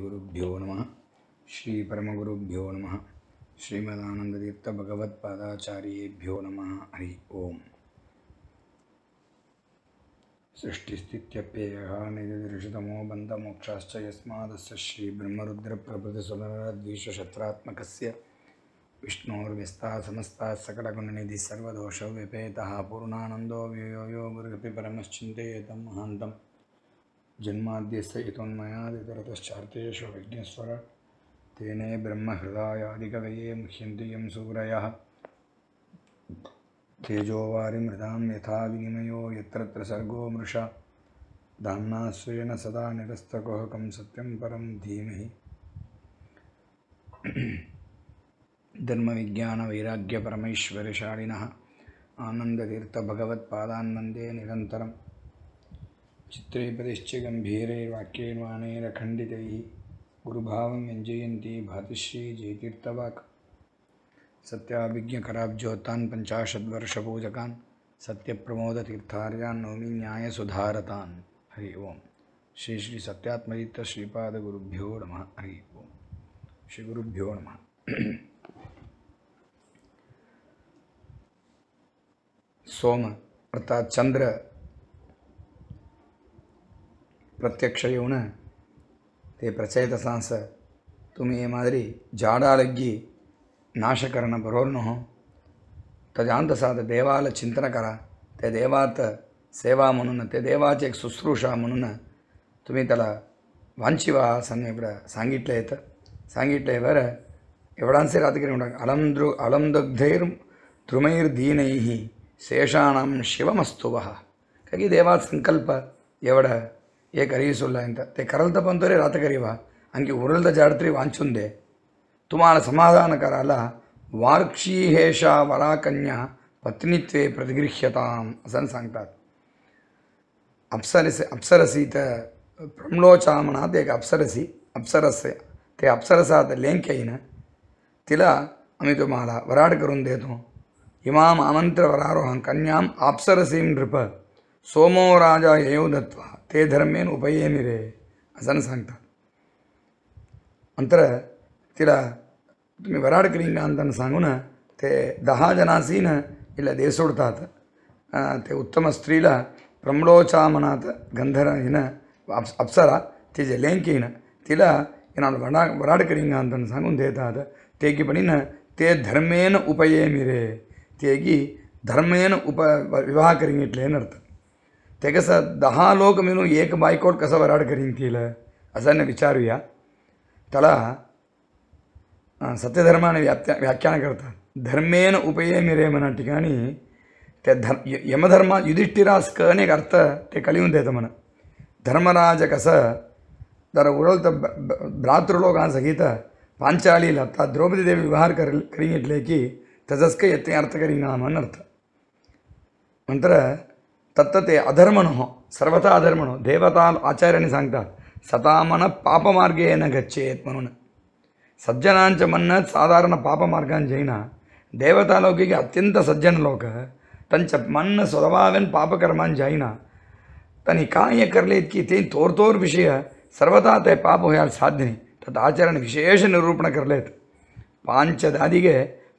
गुरुभ्यो नमः श्रीपरमगुरुभ्यो नमः श्रीमदानन्दतीर्थभगवत्पादाचार्येभ्यो नमः हरि ओम् सृष्टिस्थित्यप्ययः निजदृशतमो बन्धमोक्षाश्च यस्मादस्य श्रीब्रह्मरुद्रप्रभृतिसुरद्विषशत्रात्मकस्य विष्णोर्व्यस्ता समस्ता सकटकुणनिधि सर्वदोषव्यपेतः पूर्णानन्दो गुरुपि परमश्चिन्तये तं जन्माद्यस्थयितोन्मयादितरतश्चार्थेषु विघ्नेश्वर तेने ब्रह्महृदायादिकवये मुह्यन्ति यं सूरयः तेजोवारिमृतां यथा विनिमयो यत्र तत्र सर्गो मृषा दाम्नाश्रयेण सदा निरस्तकुहकं सत्यं परं धीमहि धर्मविज्ञानवैराग्यपरमैश्वरशालिनः आनन्दतीर्थभगवत्पादान्वन्दे निरन्तरम् चित्रैपदिश्च गम्भीरैर्वाक्यैर्वाणैरखण्डितैः गुरुभावं व्यञ्जयन्ती भातुश्रीजयतीर्थवाक् सत्याभिज्ञकराब्जोत्तान् पञ्चाशद्वर्षपूजकान् सत्य नौमि न्यायसुधारता हरि ओम श्री श्री श्रीपादगुरुभ्यो नम हरि ओं श्रीगुरुभ्यो नम सोम अर्थात चंद्र ప్రత్యక్ష యోన તે પ્રચેતસાંસ તુમે એ માદરી જાડાલગ્ગી ನಾಶಕರಣ ಬರೋರ್ನು ತಜಾಂತಸಾದ ದೇವಾಲ ಚಿಂತನಕರ ते देवात सेवा म्हणून ते देवाची एक शुश्रूषा म्हणून तुम्ही त्याला वांचिवा असं एवढं सांगितलं येतं सांगितलं आहे बरं एवढांचे राजगिरी म्हणतात अलमद्रु अलमदग्धैर ध्रुमैर्दीनैः शेषाणां शिवमस्तु वहा काही देवा संकल्प एवढं ಏಕ ಅರಿಯಿಸೋಲ್ಲ ಅಂತ ತೆ ಕರಲ್ತ ಬಂತೋರೆ ರಾತ ಕರೀವ ಅಂಗೆ ಉರಲ್ದ ಜಾಡ್ತ್ರಿ ವಾಂಚುಂದೆ ತುಮಾನ ಸಮಾಧಾನಕರಾಲ ವಾರ್ಕ್ಷೀಹೇಷ ವರಾಕನ್ಯ ಪತ್ನಿತ್ವೇ ಪ್ರತಿಗೃಹ್ಯತಾಂ ಅಸನ್ ಸಾಂಗ್ತಾತ್ ಅಪ್ಸರಸಿ ಅಪ್ಸರಸಿ ತ ಪ್ರಮ್ಲೋಚಾಮಣಾತ್ ಏಕ ಅಪ್ಸರಸಿ ಅಪ್ಸರಸ್ಯ ते अप्सरसात लेङ्कैन तिल अमितुमाला वराडकरुन् देतु इमाम् आमन्त्रवरारोहं कन्याम् आप्सरसीं नृप सोमो राजा एव दत्वा ते धर्मेन उपयेनी रे असं सांगतात नंतर तिला तुम्ही वराडकरिंगा ಅಂತ सांगून ते दहा जनासीन ಇಲ್ಲ देसोडतात ते उत्तम स्त्रीला प्रम्लोचामनात गंधर हिनं अप्स अप्सरा तिचे लेंकीन तिला ಏನಾದ್ರು ವಡ ವರಾಡಕರಿಂಗ सांगून देतात तेगी पण ते धर्मेन उपयेमिरे तेगी ಧರ್ಮೇನ ಉಪ ವಿವಾಹ ಕರಿಂಗಿಟ್ಲೇನರ್ಥ त्याच्यासा दहा लोक मिळून एक बायकोट कसा वराड करीन केलं असं विचारूया त्याला सत्यधर्माने व्यात्या व्याख्यान करतात धर्मेन उपये मिरे म्हणा ठिकाणी त्या धर्म यमधर्मा युधिष्ठिरास कनेक अर्थ ते कलिहून देतं म्हणा धर्मराज कस तर उरवतं ब्रातृलोकांना सहित पांचालीला आता द्रौपदी देवी व्यवहार कर करीन इटले की तसंच काही अर्थ करीना म्हण अर्थ नंतर तत्तते अधर्मणः सर्वथा अधर्मणो देवता आचार्याने सांगतात सतामन पापमार्गे न गच्छेत म्हणून सज्जनांच्या मनात साधारण पापमार्गाने जैना देवता लौकिक अत्यंत सज्जन लोक त्यांच्या मन स्वभावेन पापकर्मान जाईना त्यांनी कार्य करले इतकी ते तोरतोर विषय सर्वथा ते पाप होयाल साध्य तत् आचरण विशेष निरूपण करलेत ಪಾಂಚದಾದಿಗೆ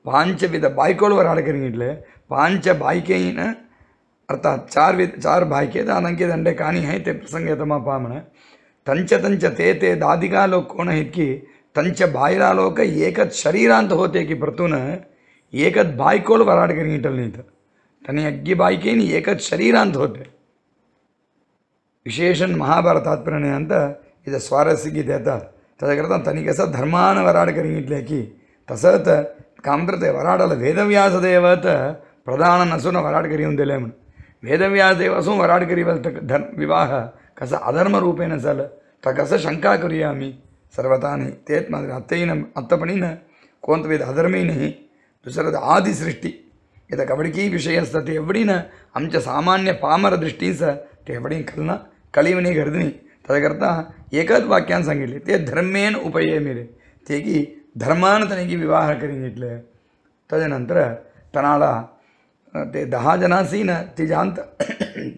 ಪಾಂಚವಿಧ ಬಾಯ್ಕೋಳುವರಾಡಕರಿಗಿಡ್ಲೆ ಪಾಂಚ ಬಾಯ್ಕೆಯಿನ अर्थात चार वि चार भाग्येद अनंकित दंडे कानी है ते प्रसंगतमा पाम तंच तंच ते ते दादिकालोक कोण हिक्की तंच लोक एक शरीरांत होते की परतून एकत बायकोल वराड करी इटल नीत तनी अग्गी बायकेनी एक शरीरांत होते विशेषण महाभारतात्पर्यने ಅಂತ ಇದು ಸ್ವಾರಸ್ಯಕ್ಕೆ ದೇತಾರ ತದಕೃತ ತನಿಗಸ ಧರ್ಮಾನ तसत ಕರಿಂಗಿಟ್ಲೇಕಿ ತಸತ್ ಕಾಮೃತೆ ವರಾಡಲ ವೇದವ್ಯಾಸದೇವತ ಪ್ರಧಾನ ನಸುನ दिले मन वेदव्यासदेवासून वराडकरी तर धन विवाह कसं अधर्मरूपेनं झालं तर कसं शंका करूया आम्ही सर्वता नाही तेच मात्र आत्तेहीनं आत्तापणीनं कोणतंविध अधर्मही नाही दुसरं आदिसृष्टी इथं कबडकी विषय असतात ते ना आमच्या सामान्य पामर दृष्टीचं ते एवढी कलना कळीवणी गर्दनी त्याकरता एकच वाक्यानं सांगितले ते धर्मेन उपये ते की धर्मानं त्याने की विवाह करीन घेतलं त्याच्यानंतर तणाला ते दहा जनासीनं ती जांत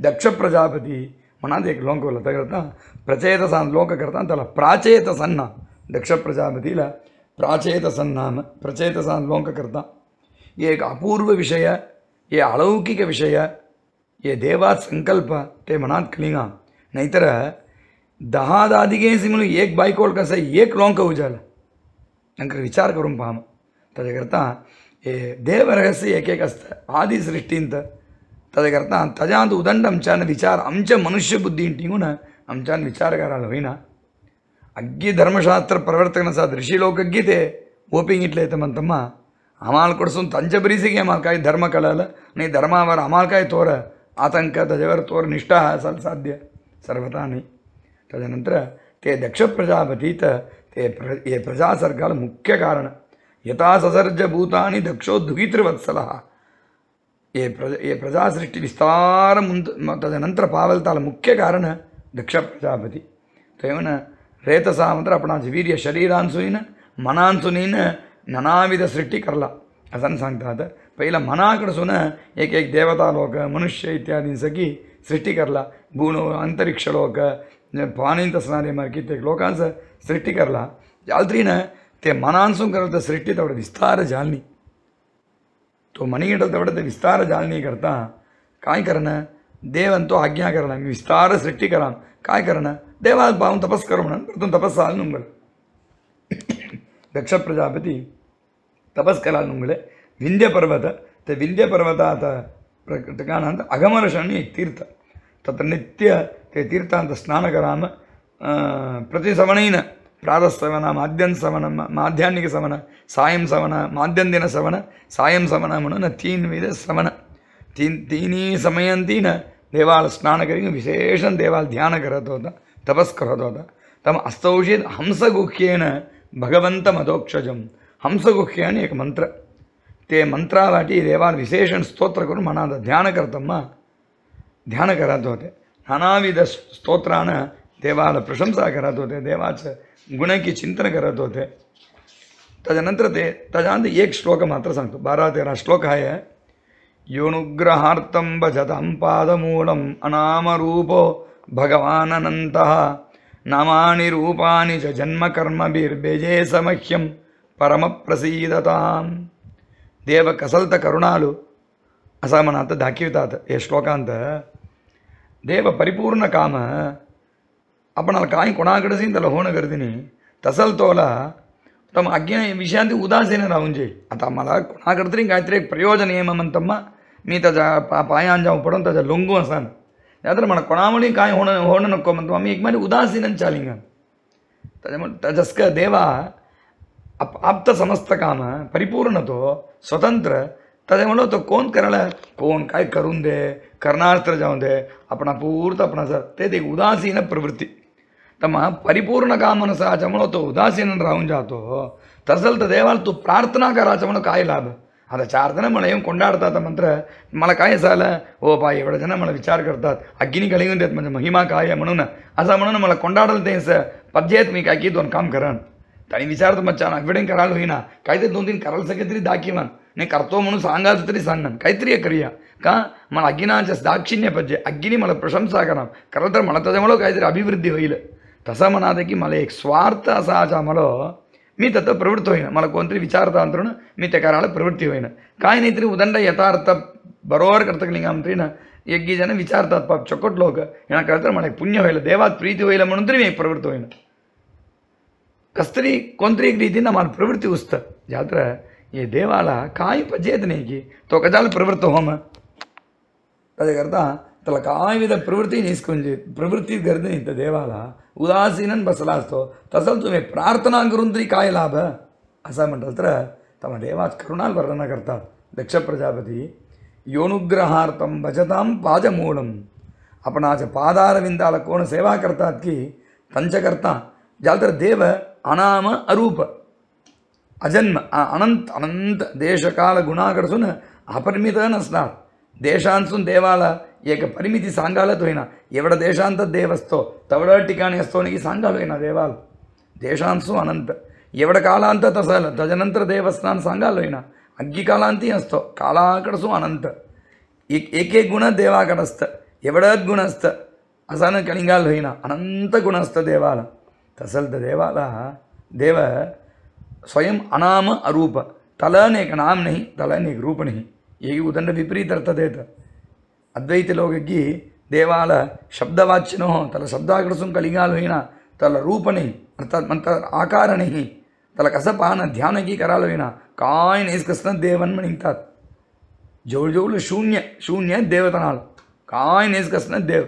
दक्ष प्रजापती म्हणा एक करता प्रचेत प्रचेतसान लोक करता त्याला प्राचेतसन्ना दक्ष प्रजापतीला प्रचेत प्रचेतसान लोक करता ये एक अपूर्व विषय ये अलौकिक विषय ये देवा संकल्प ते म्हणात कलिंगा तरह दहा दादिगेसी सिंह एक बायकोड कसं एक लोंक उजाला विचार करून पाहा करता ಏ ದೇವರಹಸ್ಯ ಏಕೈಕಸ್ತ ಆದಿ ಸೃಷ್ಟಿ ಅಂತ ತದಗರ್ಥ ತಜಾಂತ ಉದಂಡ ಅಂಚಾನ ವಿಚಾರ ಅಂಚ ಮನುಷ್ಯ ಬುದ್ಧಿ ಇಂಟಿಂಗುಣ ಅಂಚಾನ್ ವಿಚಾರಗಾರಲ್ಲ ವೈನ ಅಗ್ಗಿ ಧರ್ಮಶಾಸ್ತ್ರ ಪ್ರವರ್ತಕನ ಸಾಧ ಋಷಿಲೋಕಗ್ಗೀತೆ ಓಪಿಂಗ್ ಇಟ್ಲೈತಮ್ಮಂತಮ್ಮ ಅಮಾಲ್ ಕೊಡ್ಸೋನ್ ತಂಚ ಬರೀಸಿಗೆ ಅಮಾಲ್ಕಾಯಿ ಧರ್ಮ ಕಳಲ್ಲ ನೀ ಧರ್ಮ ಅವರ ಅಮಾಲ್ಕಾಯಿ ತೋರ ಆತಂಕ ತಜವರ ತೋರ ನಿಷ್ಠಾ ಸಲ್ ಸಾಧ್ಯ ಸರ್ವತಾನಿ ತದನಂತರ ತೇ ದಕ್ಷ ಪ್ರಜಾಪತೀತ ತೇ ಪ್ರ ಪ್ರಜಾ ಸರ್ಕಾರ ಮುಖ್ಯ ಕಾರಣ ಯಥಾ ಸಸರ್ಜ ಭೂತಾನಿ ದಕ್ಷೋ ಏ ಪ್ರಜ ಏ ಪ್ರಜಾ ಸೃಷ್ಟಿ ವಿಸ್ತಾರ ತದನಂತರ ಪಾವಲ್ತಾಲ ಮುಖ್ಯ ಕಾರಣ ದಕ್ಷ ಪ್ರಜಾಪತಿ ತೇವನ ರೇತಸ ಮಾತ್ರ ಅಪಣಾಂಚ ವೀರ್ಯ ಶರೀರಾನ್ಸುನಿನ ಮನಾನ್ಸುನಿನ ನನಾವಿಧ ಸೃಷ್ಟಿ ಕರಲ ಅದನ್ನು ಸಾಂಗ್ತಾತ ಪೈಲ ಮನಾಕಡಸುನ ಏಕೈಕ ದೇವತಾಲೋಕ ಮನುಷ್ಯ ಇತ್ಯಾದಿ ಸಖಿ ಸೃಷ್ಟಿ ಕರಲ ಭೂಣು ಅಂತರಿಕ್ಷ ಲೋಕ ಪಾನಿಂತ ಸ್ನಾನ ಮಾರ್ಕಿತ್ತೆ ಸೃಷ್ಟಿ ಕರಲ ಯಾವ್ದ್ರಿನ ते મનાંસું કરતા સૃષ્ટિ તવડે વિસ્તાર જાળની તો મણિગંડલ તવડે વિસ્તાર જાળની કરતા काय करणं देवंतो आज्ञा करणं विस्तार सृष्टी करा काय करणं देवात पाहून तपस करू म्हणून परतून तपस आल नुंगळ दक्ष प्रजापती तपस कराल नुंगळे विंध्य पर्वत ते विंध्य पर्वतात ठिकाणांत अगमरषणी तीर्थ तत्र नित्य ते तीर्थांत स्नान कराम ಪ್ರಾತಃಸವನ ಮಾಧ್ಯನ್ ಸವನ ಮಾಧ್ಯಾಹ್ನಿಕ ಸವನ ಸಾಯಂ ಸವನ ಮಾಧ್ಯಂದಿನ ಸವನ ಸಾಯಂ ಸವನ ಅನ್ನೋ ತೀನ್ ವಿಧ ಸವನ ತೀನ್ ತೀನೀ ಸಮಯಂತೀನ ದೇವಾಲ ಸ್ನಾನ ಕರಿಗೆ ವಿಶೇಷ ದೇವಾಲ ಧ್ಯಾನ ಕರೋದೋದ ತಪಸ್ ಕರೋದೋದ ತಮ್ಮ ಅಸ್ತೌಷಿತ್ ಹಂಸಗುಖ್ಯೇನ ಭಗವಂತ ಮದೋಕ್ಷಜಂ ಹಂಸಗುಖ್ಯೇನ ಏಕ ಮಂತ್ರ ते ಮಂತ್ರಾವಾಟಿ ದೇವಾಲ ವಿಶೇಷ ಸ್ತೋತ್ರ ಕುರು ಮನಾದ ಧ್ಯಾನ ಕರ್ತಮ್ಮ ध्यान करत होते नानाविध स्तोत्रानं देवाला प्रशंसा करत होते देवाचं गुण की चिंतन करत होते त्याच्यानंतर ते त्याच्यानंतर एक श्लोक मात्र सांगतो बारा तेरा श्लोक आहे योनुग्रहार्थं भजतां पादमूलम् अनामरूपो भगवानन्तः नामानि रूपाणि च జన్మకర్మభిర్బెజే సమఖ్యం పరమప్రసీదతాం ದೇವ ಕಸಲ್ತ ಕರುಣಾಲು ಅಸಮನಾತ ದಾಖಿವಿತಾತ ಏ ಶ್ಲೋಕಾಂತ ದೇವ ಪರಿಪೂರ್ಣ ಕಾಮ आपण काही कोणाकडे त्याला होणं गर्दी तसल तोला तज्ञ विषयांती उदासीन राहून जे आता मला तरी काहीतरी प्रयोजन म्हणतो म्हणत मी त्याच्या पायान पायांजाऊ पडून त्याच्या लुंगू असतर मला कोणामुळे काही होणं होणं नको म्हणतो मी एक मान्य उदासीनं चालिंग तसेस्क देवा आप्त समस्त काम परिपूर्ण तो स्वतंत्र तज म्हणून तो कोण करायला कोण काय करून दे करणार जाऊन दे आपणापूर्त आपणाचं ते असत उदासीन प्रवृत्ती परिपूर्ण तर राहून जातो तर ಚಮಣೋತು तर देवाला तू प्रार्थना प्रार्थना म्हणून काय लाभ आता चार जण मला येऊन कोंडाडतात मंत्र मला काय झालं हो बा एवढं जण मला विचार करतात अग्नी कडे देत म्हणजे महिमा काय आहे म्हणून असं म्हणून मला कोंडाडलं ते पद्येत मी काय की दोन काम करण त्याने विचारतो मच्छान अगवेडेन करायला होईना काहीतरी दोन तीन करायला सगळे तरी दाखिवान नाही करतो म्हणून सांगायचं तरी सांगणं काहीतरी करूया का मला अग्निनाच्या दाक्षिण्य पाहिजे अग्नी मला प्रशंसा करा खरं तर मला त्याच्यामुळं काहीतरी अभिवृद्धी होईल तसा म्हणा की मला एक स्वार्थ असा आजा मी तत्व प्रवृत्त होईन मला को विचारता अंतरून मी त्या काराला प्रवृत्ती होईन उदंड यथार्थ बरोबर कर्तकलिंग आमत्रीनं एक जण विचारतात पाप चकोट लोक यांना कळतं मला पुण्य होईल देवात प्रीती होईल म्हणून तरी मी एक प्रवृत्त होईन कसतरी कोणतरी एक मन प्रवृत्ति उत जात्र ये देवाला का पजेत नहीं की तो कजाल प्रवृत्त होम त्याच्याकरता తలక ఆవిధ ప్రవృత్తి నిస్కుంజి ప్రవృత్తి గర్ది ఇంత దేవాల ఉదాసీనన్ బసలాస్తో తసల్ తుమే ప్రార్థనా గురుంద్రి काय लाभ असं म्हणतात तर तम देवाच करुणाल वर्णन करतात दक्ष प्रजापती योनुग्रहार्थम भजताम पाजमूढम आपण आज पादारविंदाला कोण सेवा करतात की करता ज्याला तर देव अनाम अरूप अजन्म अनंत अनंत देशकाल गुणाकडसून अपरिमित नसणार देशांसून देवाला ఏక పరిమితి అయినా ఎవడ దేశాంత దేవస్థో తవడ టికాణేస్తోనికి అయినా దేవాలు దేశాంశం అనంత ఎవడ కాలాంత తసల తజనంతర దేవస్థాన అయినా అగ్గి కాలాంతి అస్తో కాలాకడసు అనంత ఏకే గుణ దేవాకడస్త ఎవడద్ గుణస్త అసన అయినా అనంత గుణస్థ దేవాల తసల్త దేవాల దేవ స్వయం అనామ అరూప తల నీకు నామ్ని తల నీకు రూపణి ఏ ఉదండ విపరీతర్థదేత अद्वैत की देवाल शब्दवाच्यनो तल शब्दाकृत कलिंगालीन तल रूपनी अर्थात मंत्र आकारणि तल कसपान ध्यान की करालीन कायन देवन देवन्मणिता जोड़ जोड़ शून्य शून्य देवतना कायन कृष्ण देव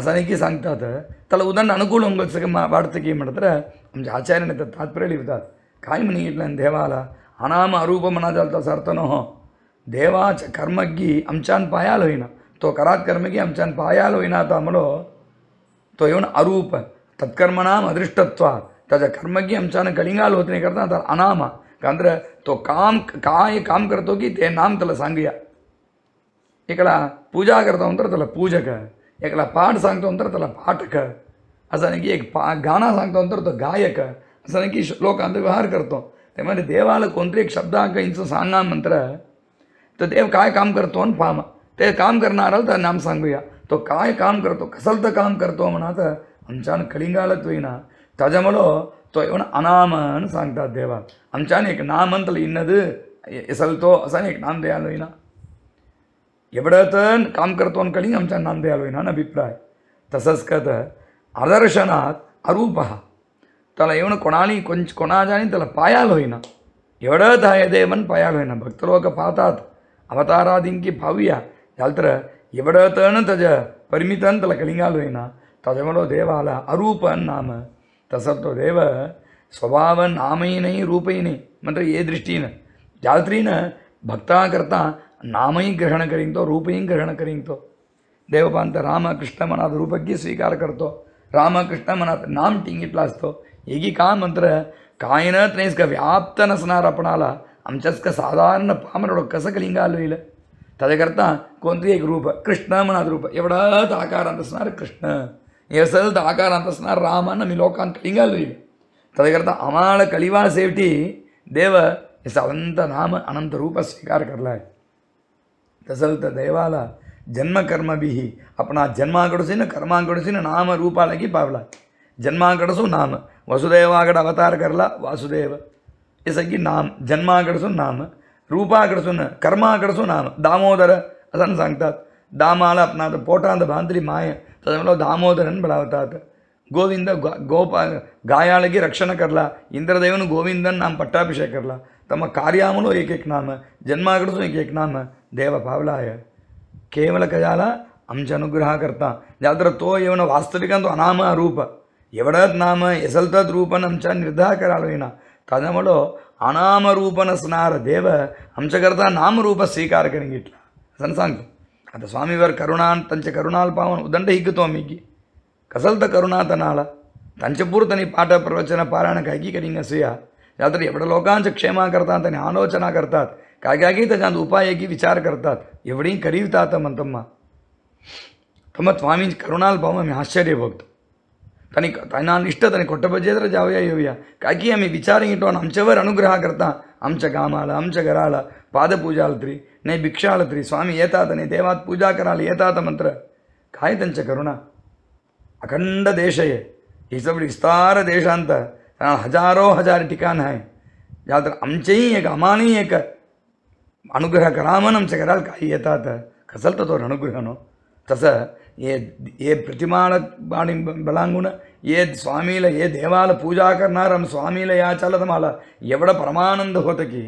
असन की संगता तल उदंड अनुकूल वार्ता की मतरे हम आचार्य तात्पर्य का देवाल अनाम अरूप मना जलता सर्तनोह देवाच च कर्म की अमचान पाया होना तो कराकर्म की अमचान पाया होना तमो तो यौन तो अरूप तत्कर्मणाम अदृष्टत्व तज कर्म की अमचान कलिंगाल होते करता तर अनाम अंदर तो काम का ये काम करते कि नाम तल सांगिया इकड़ा पूजा करता हूँ तला पूजक एक पाठ सांगता हूँ तल पाठक असने की एक गाना सांगता हूँ तो गायक असने की श्लोक अंदर व्यवहार करते मैंने देवाल को एक शब्द आंक इन सांगा मंत्र तर देव काय काम करतो आणि पामा ते काम करणारं तर नाम सांगूया तो काय काम करतो कसं तर काम करतो म्हणात आमच्यान कलिंगालाच होईना त्याच्यामुळं तो येवन अनामन सांगतात देवा आमच्यान एक नामंतलं इन्नदू ಎಸಲ್ತೋ ಅಸನ್ एक नाम ದಯಾಲು ಇನ एवढं काम करतो आणि कळी आमच्या नाम द्यायला होईना ना अभिप्राय तसंच कत आदर्शनात अरूप हा त्याला येऊन कोणाली कोण कोणाच्याने त्याला पायाला होईना एवढंच आहे देवन पायाला होईना भक्त लोक पाहतात अवतारादीं की भव्या चलत्र इवड़ तज परमित कलिंगालना तजवड़ो देवाल अरूप नाम तसत्व देव स्वभाव नाम रूप मत ये दृष्टीन जात्रीन भक्ता कर्ता नाम ग्रहण करी तो रूप ग्रहण करी तो देवपांत राम कृष्ण मना रूप स्वीकार करतो राम कृष्ण मना नाम टींगिटलास्तो यी का मंत्र कायन त्रेस्क व्याप्त नसनार अपनाला అంశస్క సాధారణ పామరుడు ఒక్కసక లింగాలు ఇలా తదకర్త కొంత రూప కృష్ణమని అది రూప ఎవడాత ఆకార అంతస్తున్నారు కృష్ణ ఎవసలతో ఆకార అంతస్తున్నారు రామ అన్న మీ లోకాంత లింగాలు ఇవి తదకర్త అమాళ కలివా సేవిటి దేవ ఎస్ అనంత నామ అనంత రూప స్వీకార కర్లాయ్ తసలత దేవాల జన్మ కర్మ బిహి అప్పుడు నా జన్మాంకడసిన కర్మాంకడసిన నామ రూపాలకి పావలా జన్మాంకడసు నామ వసుదేవాగడ అవతార కర్లా వాసుదేవ इसकी नाम जन्माकडसून नाम रूपाकडसून कर्माकडसून नाम दामोदर असं सांगतात दामाला आपणात पोटा अंत भांतली माय तदमुळे दामोदरन बळावतात गोविंद ಗೋಪ ಗಾಯಾಳಿಗೆ ರಕ್ಷಣ ಕರ್ಲ ಇಂದ್ರದೇವನು ಗೋವಿಂದನ್ ನಾಮ ಪಟ್ಟಾಭಿಷೇಕ ಕರ್ಲ ತಮ್ಮ ಕಾರ್ಯಾಮುಲು ಏಕೇಕ ನಾಮ ಜನ್ಮಾಗಡಸು ಏಕೇಕ ನಾಮ ದೇವ ಪಾವಲಾಯ ಕೇವಲ ಕಜಾಲ ಅಂಶ ಅನುಗ್ರಹಕರ್ತ ಜಾತ್ರ ತೋ ಇವನ ವಾಸ್ತವಿಕ ಅಂತ ಅನಾಮ ರೂಪ ಎವಡದ್ ನಾಮ ಎಸಲ್ತದ್ ರೂಪ ಅಂಶ ನಿರ್ಧಾರ ಕರಾಲೋಯಿನ పదములో అనామరూపణ స్నార దేవ అంశకర్త నామరూప స్వీకార కనిగిట్లా సన్సాంగ్ అత స్వామివారి కరుణాంతంచ కరుణాల్పావన్ ఉదండ మీకు కసల్త ಕರುಣಾತನಾಳ తంచపూర్తని పాట ప్రవచన పారాయణ కైకీకరింగ స్వీయ జాతర ఎవడ లోకాంచ క్షేమాకర్తాంతని ఆలోచన కర్తాత్ కాగాగీత తజాంత ఉపాయకి విచార కర్తాత్ ఎవడీ కరీవితాతమంతమ్మ తమ స్వామి కరుణాల కరుణాల్పావం ఆశ్చర్యభోక్తం ತನಗೆ ನಾನು तन ತನಗೆ जावया ಬಜ್ಜೆದ್ರೆ काकी आम ಕಾಕಿ ಆಮಿ ವಿಚಾರಿಂಗಿಟ್ಟೋನ್ ಆಮच्यावर ಅನುಗ್ರಹ करता गरा गामाला आमच्या घराला पादपूजालत्री नाही भिक्षालत्री स्वामी येतात आणि देवात पूजा कराल येतात मंत्र काय त्यांच्या करुणा अखंड देश ये सब विस्तार देशांत हजारों हजार ठिकाण आहे ज्यात ही एक अमान ही एक अनुग्रह करामन म्हणून आमच्या का ही येतात कसल तो अनुग्रह नो तस ఏ ఏ ప్రతిమాల బాణి బలాంగుణ ఏ ಸ್ವಾಮೀಲ ఏ ದೇವಾಲ ಪೂಜಾ ಕರ್ನಾರ ಸ್ವಾಮೀಲ ಯಾಚಾಲದ ಮಾಲ ಎವಡ ಪರಮಾನಂದ ಹೋತಕಿ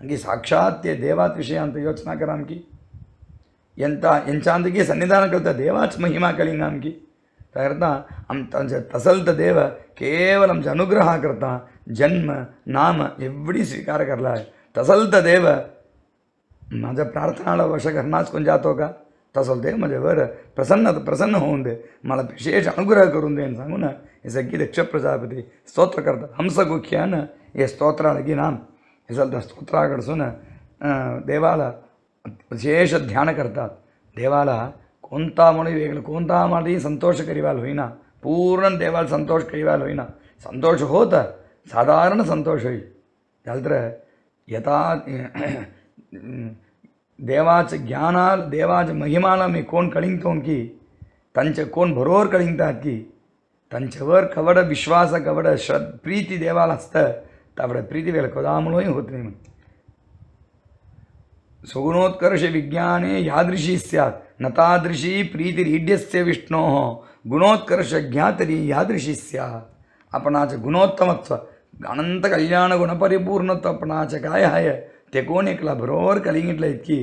ಹಂಗೆ ಸಾಕ್ಷಾತ್ ದೇವಾತ್ ವಿಷಯ ಅಂತ ಯೋಚನಾ ಕರಾಮ್ಕಿ ಎಂತ ಎಂಚಾಂತಕಿ ಸನ್ನಿಧಾನ ಕಲಿತ ದೇವಾಚ್ ಮಹಿಮಾ ಕಲಿಂಗಾಮ್ಕಿ ತರ್ತ ಅಂ ತಸಲ್ತ ದೇವ ಕೇವಲ ಅನುಗ್ರಹ ಕರ್ತ ಜನ್ಮ ನಾಮ ಎವ್ವಡಿ ಸ್ವೀಕಾರ ಕರ್ಲ ತಸಲ್ತ ದೇವ माझ्या प्रार्थनाला वश करणाच कोण जातो का तसलते म्हजेवर प्रसन्न प्रसन्न हो माला विशेष अनुग्रह करून दे सांगून हे सगळी दक्ष प्रजापति स्तोत्र करतात हंसगुख्यानं हे स्तोत्र लगिनाम हे सगळं देवाला विशेष ध्यान करता देवाला कोणता म्हणून को कोणता माझी संतोष करीवाल होईना पूर्ण देवाला संतोष करीवाल होना संतोष होता साधारण संतोष हुई त्यानंतर यथा देवाच ज्ञानाल देवाचं महिमाला मी कोण कळिंगतो की त्यांचे कोण बरोबर कळिंगतात की त्यांच्यावर कवड विश्वास कवड श्रद्ध प्रीती देवाला असतं त्यावडं प्रीती वेळ होत नाही सुगुणोत्कर्ष विज्ञाने यादृशी स्यात् न तादृशी प्रीतिरीढ्यस्य विष्णो गुणोत्कर्ष ज्ञातरी यादृशी स्यात् आपणाचे गुणोत्तमत्व अनंत कल्याण गुणपरिपूर्णत्व आपणाचे काय आहे तेगोन एकला बरोबर कलिंगिटला इतकी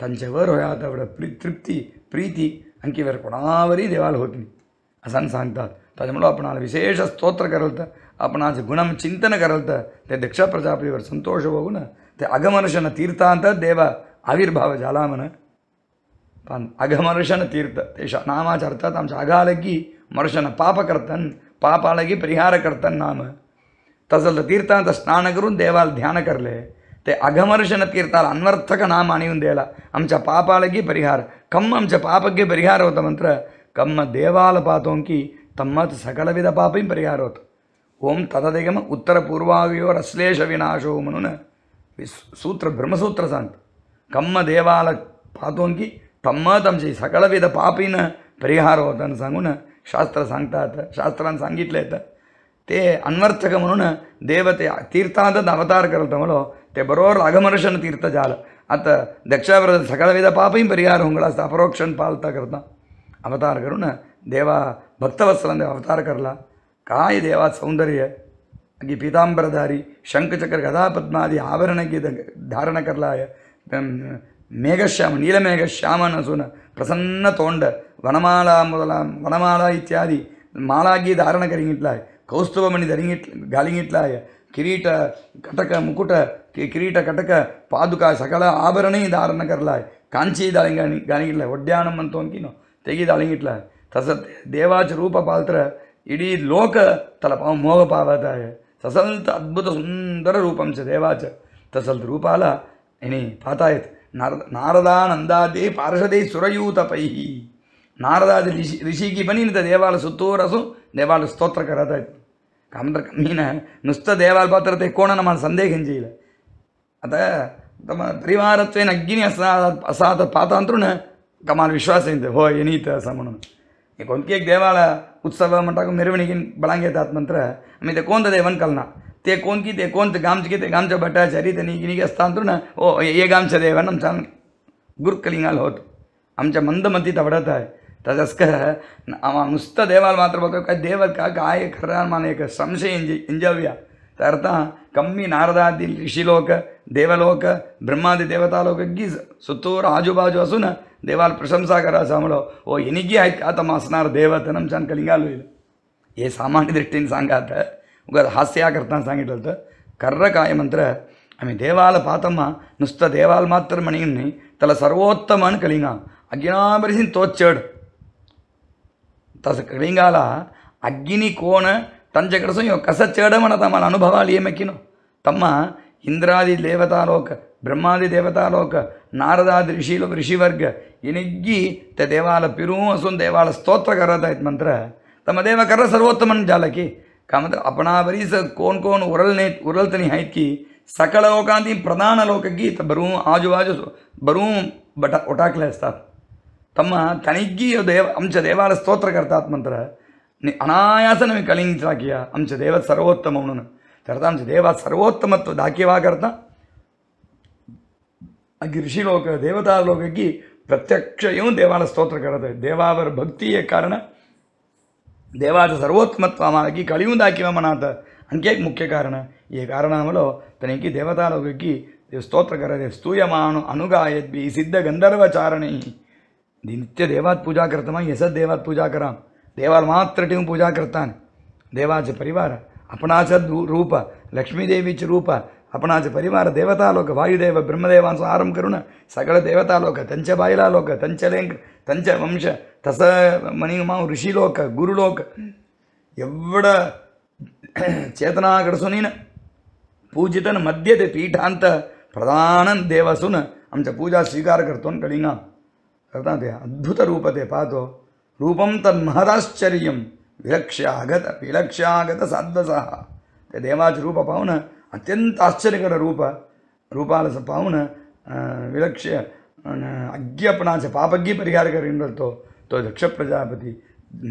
तांच्यावर होया आतां एवढं प्रि तृप्ती प्रिती आणखी वेळ कोणावरही देवाला होती असं सांगतात त्याच्यामुळं आपणाला विशेष स्तोत्र करवतं अपना गुणम चिंतन करवतं ते दक्ष प्रजापति संतोष हो ते अगमनुषण तीर्थांत देवा आविर्भाव जाला मन पण अघमर्षण तीर्थ ते नामाच्या अर्थात आमच्या मर्षण पाप करतन पाप की परिहार करतन नाम तसं तीर्थांत स्नान करून देवाला ध्यान कर ले ಮತ್ತು ಅಘಮರ್ಷಣ ತೀರ್ಥಾಲ ಅನ್ವರ್ಥಕ ನಾಮ ಅಣಿಯುಂದೇಲ ಅಂಚ ಪಾಪಾಲಗಿ ಪರಿಹಾರ ಕಮ್ಮ ಅಂಚ ಪಾಪಕ್ಕೆ ಪರಿಹಾರ ಹೋತ ಮಂತ್ರ ಕಮ್ಮ ದೇವಾಲ ಪಾತೋಂಕಿ ತಮ್ಮತ್ ಸಕಲವಿಧ ಪಾಪಿಂ ಪರಿಹಾರ ಹೋತ ಓಂ ತದದಿಗಮ ಉತ್ತರ ಪೂರ್ವಾವಿಯೋರ ಅಶ್ಲೇಷ ವಿನಾಶೋಂ ಅನು సూత్ర బ్రహ్మసూత్ర సాంగ్ కమ్మ దేవాల పాతోంకి తమ్మ తమచి సకలవిధ పాపిన పరిహారం అవుతాను సాంగున శాస్త్ర సాంగతాత శాస్త్రాన్ని సాంగిట్లేత తే అన్వర్థకమున దేవత తీర్థాంత అవతార కలటంలో ते बरोबर आगमर्शन तीर्थ झालं आता दक्षाव्रत सकाळविध पापही परिहार होंगला असता अपरोक्षण पालता करता अवतार करून देवा भक्तवत्सलाने अवतार करला काय देवा सौंदर्य अगदी पितांबरधारी शंखचक्र गदापद्मादी आभरण गीत धारण करलाय மேகஷாம நீலமேக ஷியாமன் சொன்ன பிரசன்ன தோண்ட வனமாலா முதலாம் வனமாலா இத்தியாதி மாலாகி தாரண கரிங்கிட்லாய் கௌஸ்துவமணி தரிங்கிட் கலிங்கிட்லாய கிரீட்ட கட்டக முக்குட்ட ಕಿರೀಟಕಟಕ ಪಾದುಕ ಸಕಲ ಆಭರಣೇ ಧಾರಣ ಕರಲಾಯ್ ಕಾಂಚಿ ದಾಳಿಂಗಾಣಿ ಗಾಣಿಗಿಟ್ಲ ಒಡ್ಯಾನಂ ಅಂತ ಅಂಕಿನೋ ತೆಗಿ ದಾಳಿಂಗಿಟ್ಲ ತಸ ದೇವಾಚ ರೂಪ ಪಾತ್ರ ಇಡೀ ಲೋಕ ತಲಪ ಮೋಹ ಪಾವತಾಯ ಸಸಲ್ತ ಅದ್ಭುತ ಸುಂದರ ರೂಪಂಚ ದೇವಾಚ ತಸಲ್ತ ರೂಪಾಲ ಇಣಿ ಪಾತಾಯತ್ ನಾರದ நாரதானந்தாதே பார்ஷதே சுரயூத பைஹி நாரதாதி ரிஷி ரிஷிக்கு பண்ணி இந்த தேவால சுத்தூரசும் தேவால ஸ்தோத்திர கராதாய் கம்மின நுஸ்த தேவால் பாத்திரத்தை கோண நம்ம சந்தேகம் செய்யலை अतः तम परिवार अग्नि असा पात्र कमाल विश्वास हो यनीत समन ये देवालय उत्सव मटक मेरवणी बलांगेत आत्मंत्र अमित कौन देवन कलना ते कौन की ते कौन गांच की ते गांच भट्टाचारी तेनी अस्तांत्र ओ ये गांच देवन हम चल गुर्कलिंगाल होत मंद मंदमती तवड़ता है तस्क नुस्त देवाल मात्र बता देव का गाय खर्रमान एक संशय इंजव्या तरता कम्मी नारदादी ऋषिलोक દેવલોક બ્રહ્માદિ દેવતાલોક ગીઝ ಸುತ್ತೂರು ಆಜುಬಾಜು ಹಸುನ ದೇವಾಲ್ ಪ್ರಶಂಸಾಕರ ಸಾಮಳು ಓ ಎನಿಗೆ ಆಯ್ತು ಆತ ಮಾಸ್ನಾರ ದೇವತ ನಮ್ಮ ಚಂದ ಕಲಿಂಗಾಲು ಇದು ಏ ಸಾಮಾನ್ಯ ದೃಷ್ಟಿನ ಸಾಂಗಾತ ಉಗ ಹಾಸ್ಯಾಕರ್ತ ಸಾಂಗಿಟ್ಲತ ಕರ್ರ ಕಾಯಮಂತ್ರ ಆమె ದೇವಾಲ ಪಾತಮ್ಮ ನುಸ್ತ ದೇವಾಲ್ ಮಾತ್ರ ಮಣಿಯನ್ನಿ ತಲ ಸರ್ವೋತ್ತಮ ಅನ್ ಕಳಿಂಗ ಅಗ್ನಾಬರಿಸಿನ ತೋಚ್ಚಾಡು ತಸ ಕಳಿಂಗಾಲ ಅಗ್ಗಿನಿ ಕೋಣ ತಂಜ ಕಡಸು ಇವ ಕಸ ಚೇಡಮನ ತಮ್ಮ ಅನುಭವ ಅಲಿಯ ಮೆಕ್ಕಿನು ತಮ್ಮ ఇంద్రాది దేవతాలోక ಬ್ರಹ್ಮಾದಿ ದೇವತಾಲೋಕ ನಾರದಾದಿ ಋಷಿ ಋಷಿವರ್ಗ ಎನಿಗ್ಗಿ ತ ದೇವಾಲ ಪಿರೂ ಅಸೊಂದು ದೇವಾಲ ಸ್ತೋತ್ರ ಕರದಾಯ್ತು ಮಂತ್ರ ತಮ್ಮ ದೇವ ಕರ ಸರ್ವೋತ್ತಮನ ಜಾಲಕಿ ಕಾಮಂತ್ರ ಅಪಣಾವರಿ ಸ ಕೋನ್ ಕೋನ್ ಉರಲ್ನೆ ಉರಲ್ತನಿ ಹಾಯ್ಕಿ ಸಕಲ ಲೋಕಾಂತಿ ಪ್ರಧಾನ ಲೋಕಕ್ಕೆ ತ ಬರೂ ಆಜು ಬಾಜು ಬರೂ ಬಟ ಒಟಾಕ್ಲೇಸ್ತಾರ ತಮ್ಮ ತನಿಗ್ಗಿ ದೇವ ಅಂಚ ದೇವಾಲ ಸ್ತೋತ್ರ ಕರ್ತಾತ್ ಮಂತ್ರ ಅನಾಯಾಸ ನಮಗೆ ಕಳಿಂಗಿಸಾಕಿಯ ಅಂಚ ದೇವ ಸರ್ವೋತ್ತಮವನು ಕರ್ತಾಂಶ ದೇವ ಸರ್ವೋತ್ತಮತ್ವ ದಾಖ್ಯವಾಗರ್ತ ಆಗಿ ಋಷಿಲೋಕ ದೇವತಾಲೋಕಕ್ಕೆ ಪ್ರತ್ಯಕ್ಷಯೂ ದೇವಾಲ ಸ್ತೋತ್ರ ಕರತೆ ದೇವಾವರ ಭಕ್ತಿಯ కారణ దేవాది సర్వోత్తమత్వ మనకి కలియం దాకివమనాథ అంకే ముఖ్య కారణ ఈ కారణంలో తనకి దేవతాలోకి స్తోత్రకరే స్తూయమాను అనుగాయద్వి సిద్ధ గంధర్వచారణి నిత్య దేవాత్ పూజాకృతమా యశ దేవాత్ పూజాకరాం దేవాలు మాత్రటి పూజాకృతాన్ దేవాచ పరివార अपना च रूप लक्ष्मीदेवी च रूप अपना च परिवार देवतालोक वायुदेव ब्रह्मदेवान संहारं करुण सकल देवतालोक तंच बायलालोक तंच लेङ्क தஞ்ச வம்ச தச மணிகமாக ரிஷிலோக்க குருலோக்க எவ்வள ಚೇತನಾಗಡಸುನಿನ ಪೂಜಿತನ ಮಧ್ಯತೆ ಪೀಠಾಂತ ಪ್ರಧಾನನ್ ದೇವಸುನ ಅಂಚ ಪೂಜಾ ಸ್ವೀಕಾರ ಕರ್ತೋನ್ ಕಳಿಂಗ ಕರ್ತಾತೆ ಅದ್ಭುತ ರೂಪತೆ ಪಾತೋ ರೂಪಂ ತನ್ಮಹದಾಶ್ಚರ್ಯಂ विलक्ष्यागत विलक्ष्यागत ಸಾಧ್ವಸಹ ते रूप पाऊन अत्यंत आश्चर्यकर रूप रूपालाचं पाऊन विलक्ष्य से पापज्ञ परिहार करो तो तो दक्ष प्रजापति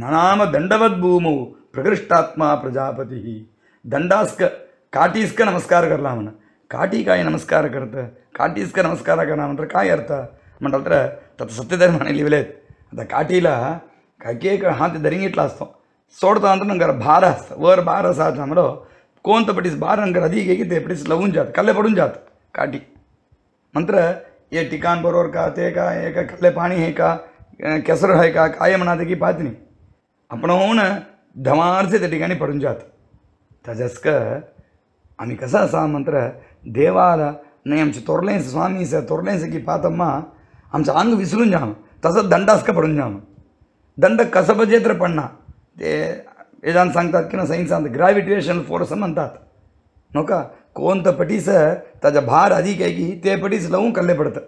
नाम दंडवत भूमौ प्रकृष्टात्मा प्रजापति दंडास्क काटीस्क नमस्कार कर म्हण काटी का नमस्कार करते काटीस्क नमस्कार करना म्हणतं काय अर्थ मंडल तर तसं लिवले लिहिलेत आता काठीला हाथ एक हात చూడతానంటే वर వర్ భారస్ ఆచంలో కోంత पटीस बार अधिक आहे की ते पटीस लवून जात कल्ले पडून जात काठी मंत्र हे ठिकाण बरोबर का ते का हे का कल्ले पाणी हे का केसर है का काय म्हणा की पाहत नाही आपण होऊन धमारचे त्या ठिकाणी पडून जात तजस्क आम्ही कसा असा मंत्र देवाला नाही आमचे स्वामी स तोरलेस की पाहतम्मा आमचं अंग विसरून जाम तसंच दंडास्क पडून जाम दंड कसं तर पडणार वेदांत सांगतात किंवा सायन्स सांगतात ग्रॅव्हिटेशनल फोर्स म्हणतात नका कोणतं पटीस त्याचा भार अधिक आहे की ते पटीस लावून कल्ले पडतं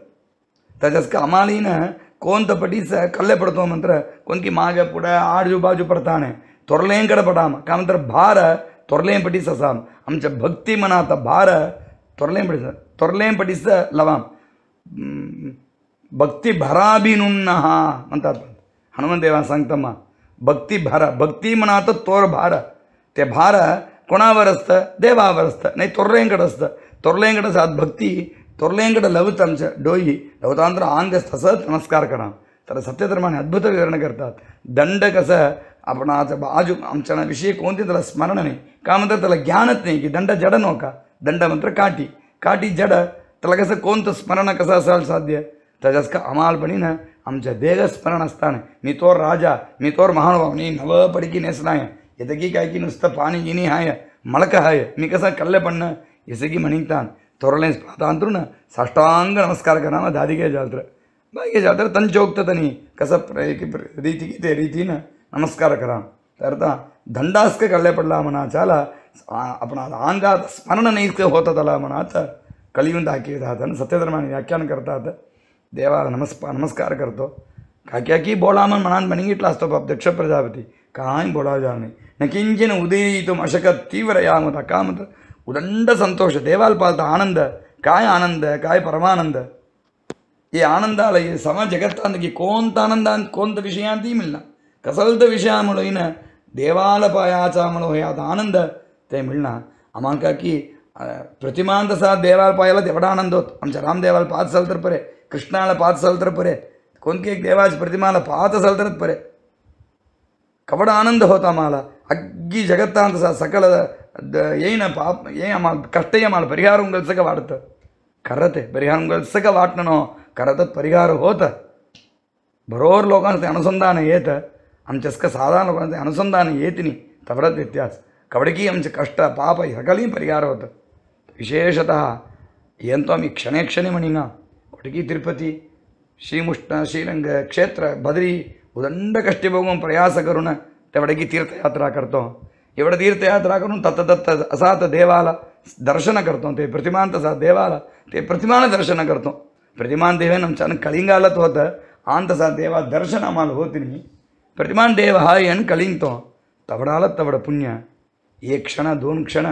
त्याच्याच कामालीनं कोणतं पटीस कल्ले पडतो मंत्र कोणकी मागे पुढं आजूबाजू पडताने थोरलेंकडे पडाम का म्हणतर भार थोरलें पटीस असाम आमच्या भक्ती मनात भार थोरलें पटीस थोरलें पटीस लवाम ಭಕ್ತಿ ಭರಾಭಿನುನ್ನಹ ಅಂತ ಹನುಮಂತೇವ ಸಂಗತಮ್ಮ भक्ति भार भक्ति म्हणात तोर भार ते भार कोणावर असतं देवावर असतं नाही तोरलेंकडे असतं भक्ति सात भक्ती तोरलेंकडे लवत आमच्या डोई लवतांत्र आंदेस तसंच नमस्कार करा तर सत्यधर्माने अद्भुत विवरण करतात दंड कसं आपण आज बाजू आमच्या विषयी कोणते त्याला स्मरण नाही का म्हणतात त्याला ज्ञानच नाही की दंड जड का दंड मंत्र काटी काटी जड त्याला कसं कोणतं स्मरण कसं असायला साध्य त्याच्यास का ना अंश देह स्मरणस्थान नी तोर राजा नी तोर महानुभाव नी नव पड़की नेसनाय इतकी कायकी नुस्त पानी इनी हाय मलक हाय नी कसा कल पण इसकी मणिता तोरले पातांत्र साष्टांग नमस्कार करना दादी जात्र बाई जात्र तन चौक तनी कस रीति की रीति न नमस्कार करा तरता दंडास्क कल्ले पड़ला मना चाला अपना आंगा स्मरण नहीं होता मना कलियुंद हाकि सत्यधर्मा व्याख्यान करता था देवा नमस् नमस्कार करतो काक्याकी बोलामन मनान म्हणिगिटला असतो बाप दक्ष प्रजापती काय बोळाजा न किंचिन उदयितुम अशक तीव्र यामत कामत उदंड संतोष देवाल पालता आनंद काय आनंद काय परमानंद ये आनंदाला हे सम कोणता कोणत आनंदांत कोणतं विषयांतही मिळणार कसलत विषयामुळं हिनं देवाल पायाचा हे आनंद ते मिळणार आम्हाला की प्रतिमांत देवाल पायाला तेवढा आनंद होत आमच्या रामदेवाला पाहत असेल तर परे ಕೃಷ್ಣಾಳ ಪಾತ ಸಲ್ತರ ಪರೆ ಕೊಂಕೆ ದೇವಾಜ್ ಪ್ರತಿಮಾಲ ಪಾತ ಸಲ್ತರತ್ ಪರೆ ಕವಡ ಆನಂದ ಹೋತ ಮಾಲ ಅಗ್ಗಿ ಜಗತ್ತ ಅಂತ ಸ ಸಕಲ ಏನ ಪಾಪ ಏನ ಮಾಲ್ ಕಷ್ಟಯ ಮಾಲ ಪರಿಹಾರ ಉಂಗಲ್ಸಕ ವಾಡುತ್ತ ಕರತೆ ಪರಿಹಾರ ಉಂಗಲ್ಸಕ ವಾಟ್ನೋ ಕರತತ್ ಪರಿಹಾರ ಹೋತ ಬರೋರ್ ಲೋಕಾಂತೆ ಅನುಸಂಧಾನ ಏತ आमच्यास्क साधारण लोकांचं अनुसंधान येत नाही तवरत व्यत्यास कवडकी आमचे कष्ट पाप सकली परिहार होतं विशेषत येतो आम्ही क्षणे क्षणे म्हणिना ಕೊಟಗಿ ತಿರುಪತಿ ಶ್ರೀಮುಷ್ಣ ಶ್ರೀರಂಗ ಕ್ಷೇತ್ರ ಬದರಿ ಉದಂಡ ಕಷ್ಟಿಭೋಗಂ ಪ್ರಯಾಸಕರುಣ ಎವಡಗಿ ತೀರ್ಥಯಾತ್ರಾ ಕರ್ತೋ ಎವಡ ತೀರ್ಥಯಾತ್ರಾ ಕರು ತತ್ತ ತತ್ತ ಅಸಾತ ದೇವಾಲ ದರ್ಶನ ಕರ್ತೋ ತೇ ಪ್ರತಿಮಾಂತ ಸಾ ದೇವಾಲ ತೇ ಪ್ರತಿಮಾನ ದರ್ಶನ ಕರ್ತೋ ಪ್ರತಿಮಾನ್ ದೇವೇ ನಮ್ಮ ಚೆನ್ನ ಕಳಿಂಗಾಲ ತೋತ ಆಂತ ಸಾ ದೇವ ದರ್ಶನ ಮಾಲ್ ಹೋತೀನಿ ಪ್ರತಿಮಾನ್ ದೇವ ಏನು ಕಳಿಂಗ್ತೋ ತವಡಾಲ ತವಡ ಪುಣ್ಯ ಏ ಕ್ಷಣ ದೋನ್ ಕ್ಷಣ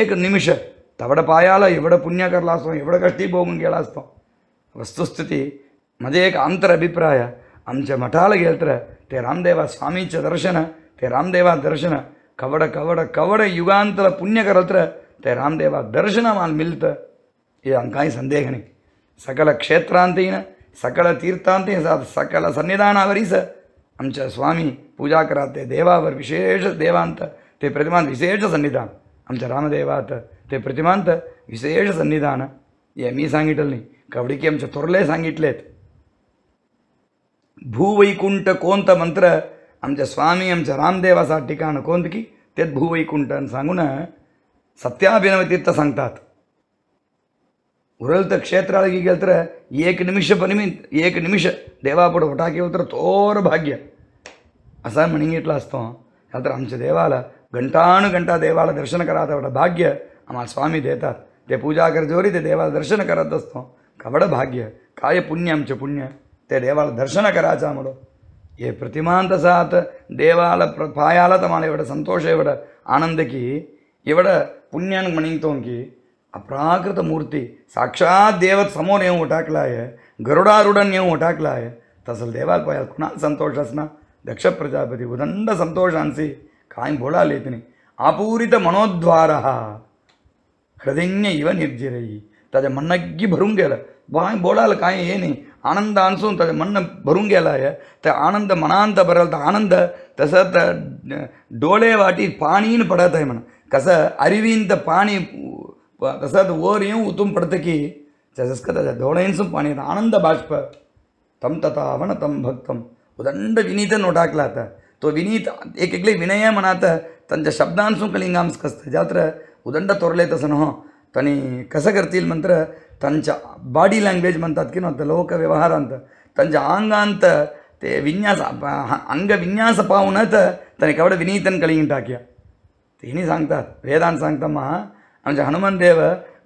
ಏಕ ನಿಮಿಷ ತವಡ ಪಾಯಾಲ ಎವಡ ಪುಣ್ಯ ಕರ್ಲಾಸ್ತೋ ಎವಡ ಕಷ್ಟಿ ಭೋಗಂ ಕೇಳಾಸ್ತೋ वस्तुस्थिति ವಸ್ತುಸ್ಥಿತಿ एक ಅಂತರ अभिप्राय ಆಮच्या ಮಠಾಲಿಗೆ ಹೇಳ್ತಾರೆ ते रामदेवा स्वामीचं दर्शन ते रामदेवा दर्शन कवड कवड कवड युगांतर पुण्य ते रामदेवा दर्शन मला मिळतं इदं काही संदेह नाही सकल क्षेत्रांतीनं सकल तीर्थांतीन सा सकल सन्निधानावरीस आमच्या स्वामी पूजा करा ते देवावर विशेष देवांत ते प्रतिमांत विशेष सन्निधान आमच्या रामदेवात ते प्रतिमांत विशेष सन्निधान हे मी सांगितलं नाही की आमच्या थोरले सांगितलेत भूवैकुंठ कोणतं मंत्र आमच्या स्वामी आमच्या रामदेवाचा ठिकाण कोणतं की तेच भूवैकुंठ सांगून सत्याभिनव तीर्थ सांगतात उरल तर क्षेत्राळगी गेल तर एक निमिष परिमित एक निमिष देवापुढे फटाके उतर थोर भाग्य असा म्हणिंगितला असतो तर आमच्या देवाला घंटा देवाला दर्शन करावं भाग्य आम्हाला स्वामी देतात તે પૂજા કરજો રી તે દેવાળ દર્શન કરત દસ્તો કવડ ભાગ્ય કાય પુણ્યમ ચ પુણ્ય તે దేవాల దర్శన కరాచాములు ఏ ప్రతిమాంత సాత్ దేవాల పాయాల తమాల ఇవిడ సంతోష ఇవిడ ఆనందకి ఇవిడ పుణ్యానికి మణింగ్తోంకి అప్రాకృత మూర్తి సాక్షాత్ దేవత సమోనేం ఒటాకలాయ గరుడారుడన్యం ఒటాకలాయ తసలు దేవాల పాయాల కుణాల సంతోషస్న దక్ష ప్రజాపతి ఉదండ సంతోషాన్సి కాయం బోళాలేతిని ఆపూరిత మనోద్వార हृदय इव निर्जर तद मण भरुंगेल बाय बोड़ा का आनंद अंसू तद मण भरुंगेल त आनंद मनांद बरल आनंद तस डोले वाटी पानी पड़ता मन कस अरविंद पानी कस ओर उत्तम पड़ते कि दोलेनस पानी आनंद बाष्प तम तथा तथावन तम भक्त उदंड विनीत नोटाकला तो विनीत एक विनय मनाता तंज शब्दांसु कलिंगांस कस्त जात्र उदंड तोरले तसं हो त्यांनी कसं करतील मंत्र त्यांच्या बॉडी लँग्वेज म्हणतात की ना लोकव्यवहारांत त्यांच्या अंगांत ते विन्यास अंग विन्यास पाहून तर त्याने केवढं विनीतन कळीन टाक्या तिणी सांगतात वेदान सांगता महा म्हणजे हनुमान देव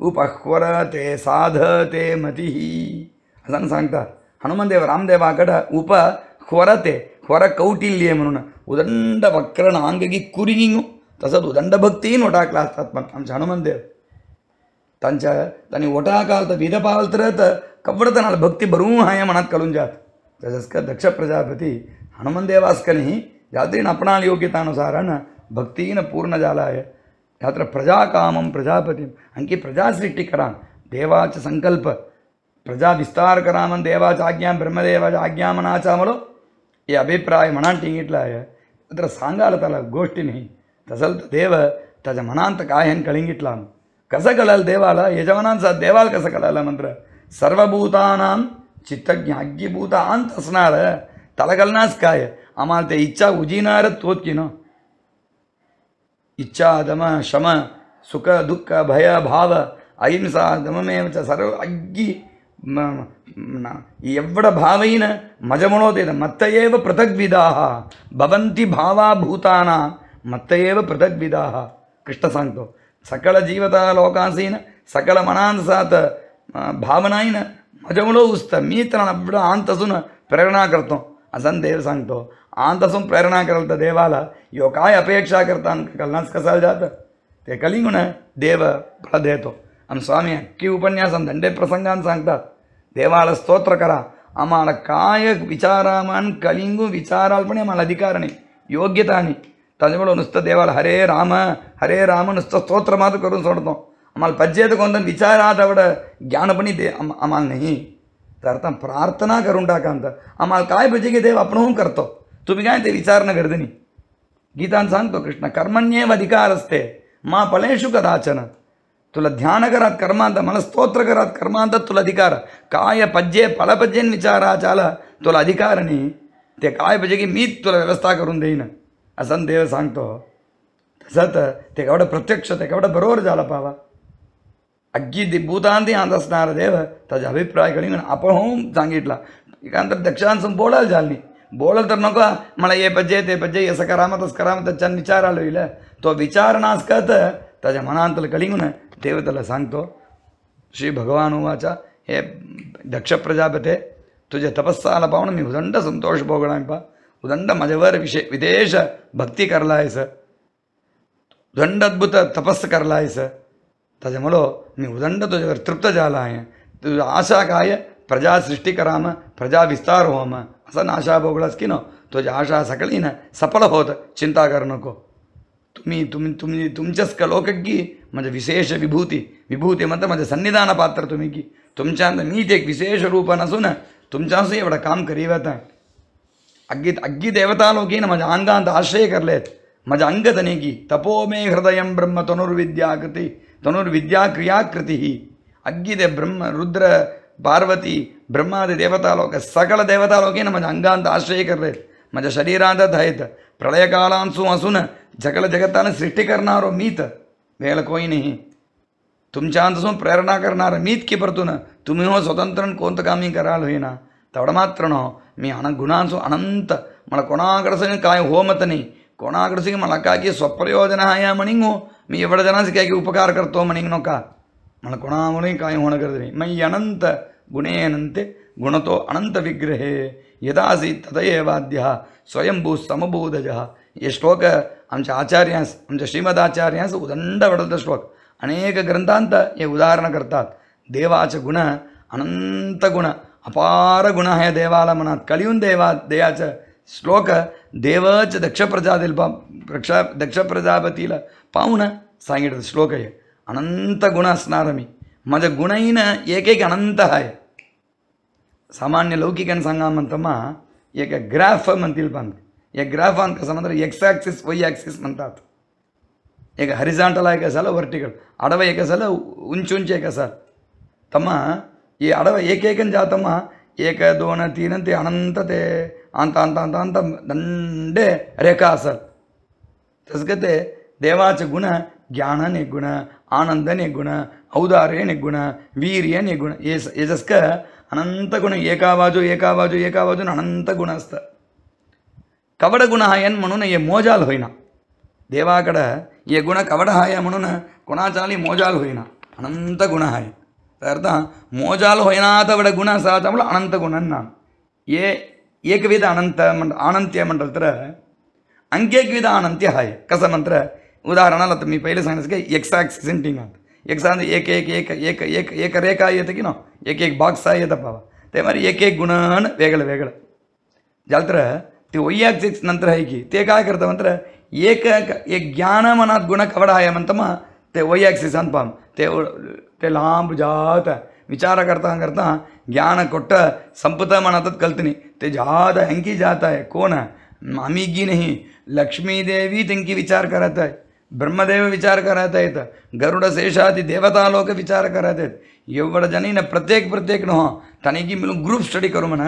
उपह्वर ते साध ते मतिही असं सांगतात हनुमान देव रामदेवाकडं उप ಹೊರತೆ ಹೊರ ಕೌಟಿಲ್ಯ ಮನುನ ಉದಂಡ ವಕ್ರನ ಆಂಗಗಿ ಕುರಿಗಿಂಗು तसंच दंडभग तीन ओटाकला असतात आमच्या हनुमान देव त्यांच्या त्यांनी काल तर विध पावल तर कपडतनाल भक्ती हा या मनात कळून जात तसंच दक्ष प्रजापती हनुमान देवास्कनी यात्रीन आपणाल योग्यतानुसारानं भक्तीनं पूर्ण झाला आहे यात्र प्रजा कामं प्रजापती आणखी प्रजासृष्टी करा देवाचा संकल्प प्रजा विस्तार करा आज्ञा ब्रह्मदेवाच्या आज्ञा मनाचा हे अभिप्राय म्हणा टिंगिटला आहे तर सांगाल त्याला गोष्टी नाही तसल देव तज मनायन कलिंगिटा कसकलाल देवाल यजमान सा देवाल कसकलाल मंत्र सर्वभूतान चित्तज्ञ अग्निभूत आंत स्नार तलकलनास्काय अमाते इच्छा उजीनार तोत्कीनो इच्छा दम शम सुख दुख भय भाव अहिंसा दममेव सर्व अग्नि यवड भाव मजमुनोदेद मत पृथग्विधा भवंति भावा भूताना మత్తయేవ పృథగ్విధాహ సాంగ్తో సకల జీవత లోకాసీన సకల మనాన్సాత భావనాయిన మజములో ఉస్త మీ తన ఆంతసున ప్రేరణాకర్తం అసన్ దేవ సాంగ్తో ఆంతసం ప్రేరణాకరత దేవాల యోకాయ అపేక్షాకర్త కల్నాస్కసాల జాత ते कलिंगुण देव ప్రదేతో देतो స్వామి स्वामी ఉపన్యాసం దండే दंडे సాంగ్తా దేవాల స్తోత్రకర स्तोत्र करा విచారామాన్ काय विचारामान మన అధికారని पण आम्हाला त्याच्यामुळं नुसतं देवाला हरे राम हरे राम नुसतं स्तोत्र मात्र करून सोडतो आम्हाला पज्जेत कोणतं विचार आवड ज्ञानपणी ज्ञान ते आम आम्हाला नाही तर प्रार्थना करून टाका अंत आम्हाला काय पाहिजे की देव आपण करतो तुम्ही काय ते विचार न नाही गीतान सांगतो कृष्ण कर्मण्येव अधिकार असते मा फलेशु कदाचन तुला ध्यान करात कर्मांत मला स्तोत्र करात कर्मांत तुला अधिकार काय पज्जे फलपज्जेन विचारा चाल तुला अधिकार नाही ते काय पाहिजे की मी तुला व्यवस्था करून देईन असं देव सांगतो तसं तर ते केवढं प्रत्यक्ष ते केवढं बरोबर झालं पावा अग्गी दि भूतांती हात असणार देव त्याचा अभिप्राय कळिंग आपण होऊन सांगितला एकांतर दक्षिणांसून बोलायला झाली बोलल तर नको मला हे पज्जे ते पज्जे असं करामा तसं करामा त्याच्यानं विचार आलो इला तो विचार नास करत त्याच्या मनांतलं देव त्याला सांगतो श्री भगवान उवाचा हे दक्ष प्रजापते तुझे तपस्साला पाहून मी उदंड संतोष भोगणार पा उदंड मजवर विशे विदेश भक्ती करला आहेस उदंड अद्भुत तपस करला आहेस त्याच्यामुळं मी उदंड तुझ्यावर तृप्त झाला आहे आशा काय प्रजा सृष्टी कराम प्रजा विस्तार होम असं ना आशा भोगलास की न तुझी आशा सकली न सफल होत चिंता कर नको तुम्ही तुम्ही तुम्ही तुमच्याच कलोककी म्हणजे विशेष विभूति विभूति मत मजे सन्निधान पात्र तुम्ही की तुमच्या नीचे एक विशेष रूप नसून तुमच्यासून एवढं काम करीवत आहे अग्नि अग्नि देवतालोके न अंगांत आश्रय कर लेत मज तनेगी तपो मे हृदय ब्रह्म तनुर्विद्याकृति तनुर्विद्या क्रियाकृति दे ब्रह्म रुद्र पार्वती ब्रह्मादि देवतालोक सकल देवतालोके न अंगांत आश्रय कर लेत मज शरीरांत धयत प्रलय कालांसु असुन जगल जगतान सृष्टि करना मीत वेल कोई नाही तुमच्यापासून प्रेरणा करना मीत की परतुन तुम्हें हो स्वतंत्र कोणतं कामी कराल होईना तेवढं मात्र न हो मी अन गुणांसो अनंत मला कोणाकडचं काय होमत नाही कोणाकडं सिंग मला काय की स्वप्रयोजन मी एवढ्या जनांस काय की उपकार करतो म्हणिंग नका मला कोणामुळे काय होणं गरज नाही मी अनंत गुणे अनंते गुणतो अनंत विग्रहे यदासी तदयवाद्य स्वयंभू समबोधज ये श्लोक आमच्या आचार्यास आमच्या श्रीमदाचार्यास उदंड वडलता श्लोक अनेक ग्रंथांत हे उदाहरणं करतात देवाच गुण अनंत गुण अपार अपारगुणः देवालमनात् कलियुन देवा देयाच श्लोक देवच दक्ष प्रजा पा रक्षा दक्ष प्रजापतीला पाऊन सांगितलं श्लोक आहे अनंत गुण असणार मी माझ्या एक अनंत आहे ಸಾಮಾನ್ಯ ಲೌಕಿಕನ ಸಂಘ ಅಂತಮ್ಮ ಈಗ ಗ್ರಾಫ್ ಅಂತ ತಿಳ್ಬಂದು ಈಗ ಗ್ರಾಫ್ ಅಂತ ಕಸಂದ್ರೆ ಎಕ್ಸ್ ಆಕ್ಸಿಸ್ ವೈ ಆಕ್ಸಿಸ್ ಅಂತಾತ ಈಗ ಹರಿಜಾಂಟಲ್ ಏಕಸಾಲ ವರ್ಟಿಕಲ್ ಅಡವ ಏಕಸಾಲ ಉಂಚು ಉಂಚು ಏಕಸಾಲ ತಮ್ಮ ये अडव एकेकं జాతమా ఏక దోన తీనంతి అనంతతే అంత అంత అంత అంత దండే రేఖ అసల్ तसगते गुण ज्ञानान गुण आनंदन गुण औदार्यन गुण वीर्यन गुण हे यजस्क अनंत गुण एका बाजू एका बाजू एका बाजून अनंत गुण असतं कवड गुण म्हणून ये मोजाल होईना देवाकडं ये गुण कवड हाय म्हणून कोणाचाली मोजाल होईना अनंत गुण हाय ಅರ್ಥ ಮೋಜಾಲು ಹೊಯ್ನಾಥ ವಿಡ ಗುಣ ಸಾಧಮಳು ಅನಂತ ಗುಣನ್ನ ಏ ಏಕವಿಧ ಅನಂತ ಮಂಡ ಆನಂತ್ಯ ಮಂಡಲ್ತರ ಅಂಕೇಕವಿಧ ಅನಂತ್ಯ ಹಾಯ್ ಕಸ ಮಂತ್ರ ಉದಾಹರಣ ಅಲ್ಲ ಮೀ ಪೈಲೆ ಸೈನ್ಸ್ಗೆ ಎಕ್ಸ್ ಆಕ್ಸಿಸ್ ಇಂಟಿಂಗ್ ಅಂತ ಎಕ್ಸ್ ಅಂದ್ರೆ ಏಕ ಏಕ ಏಕ ಏಕ ಏಕ ಏಕ ರೇಖಾ ಆಯ್ತಕಿನೋ ಏಕ ಏಕ ಬಾಕ್ಸ್ ಆಯ್ತಪ್ಪ ते मारे एक एक गुणान वेगळं वेगळं झालं तर ते वैयाक्सिक नंतर आहे की ते काय करतं म्हणतं एक एक ज्ञान मनात गुण कवडा आहे म्हणतं मग ते वैयाक्सिस अनपाम ते लांब जात विचार करता करता ज्ञान ಕೊಟ್ಟ संपत मनातच कल्तनी ते जात हंकी जात आहे कोण मामी की नहीं लक्ष्मी देवी त्यांकी विचार कराता है ब्रह्मदेव विचार करत गरुड शेषादी देवता लोक विचार करत आहेत एवढं जणीनं प्रत्येक प्रत्येक नो तन मिळून ग्रूप स्टडी करू मन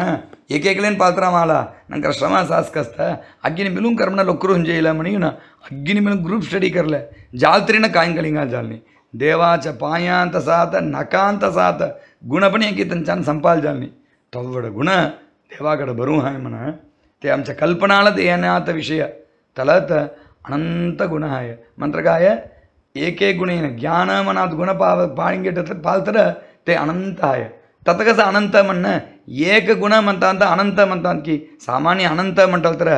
एक एकलेन पात्र माला नंतर श्रम सास्क अग्नि अग्गिनी मिळून कर्मणं लोकरून जेला म्हणून अग्गिनी ग्रूप स्टडी कर ले तरीनं कायं जालनी దేవాచ పాయాంత సాత నకాంత సాత ಗುಣಪಣಿಯಕ್ಕೆ ತನ್ನ ಚಾನ್ ಸಂಪಾಲ್ಜಾಲ್ನಿ ತವ್ವಡ ಗುಣ ದೇವಾಗಡ ಬರೂ ಹಾಯಮನ ते आमच्या कल्पनाला देण्यात विषय तलत अनंत गुण आहे मंत्र काय एक एक गुणेन ज्ञान मनात गुण पाव पाळिंगेट पाल तर ते अनंत आहे तत कसं अनंत म्हणणं एक गुण म्हणतात अनंत म्हणतात की सामान्य अनंत म्हणताल तर